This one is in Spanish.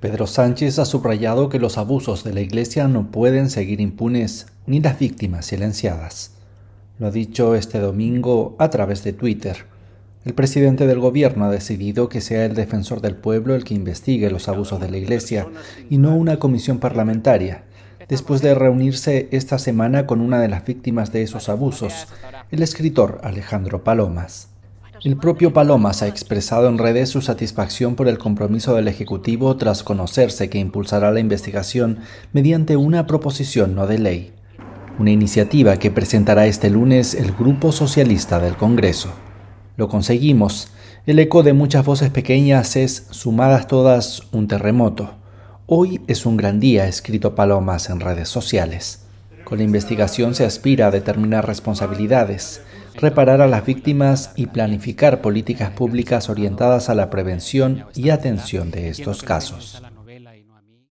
Pedro Sánchez ha subrayado que los abusos de la Iglesia no pueden seguir impunes ni las víctimas silenciadas. Lo ha dicho este domingo a través de Twitter. El presidente del gobierno ha decidido que sea el defensor del pueblo el que investigue los abusos de la Iglesia y no una comisión parlamentaria. Después de reunirse esta semana con una de las víctimas de esos abusos, el escritor Alejandro Palomas. El propio Palomas ha expresado en redes su satisfacción por el compromiso del Ejecutivo tras conocerse que impulsará la investigación mediante una proposición no de ley, una iniciativa que presentará este lunes el Grupo Socialista del Congreso. Lo conseguimos. El eco de muchas voces pequeñas es, sumadas todas, un terremoto. Hoy es un gran día, escrito Palomas en redes sociales. Con la investigación se aspira a determinar responsabilidades, reparar a las víctimas y planificar políticas públicas orientadas a la prevención y atención de estos casos.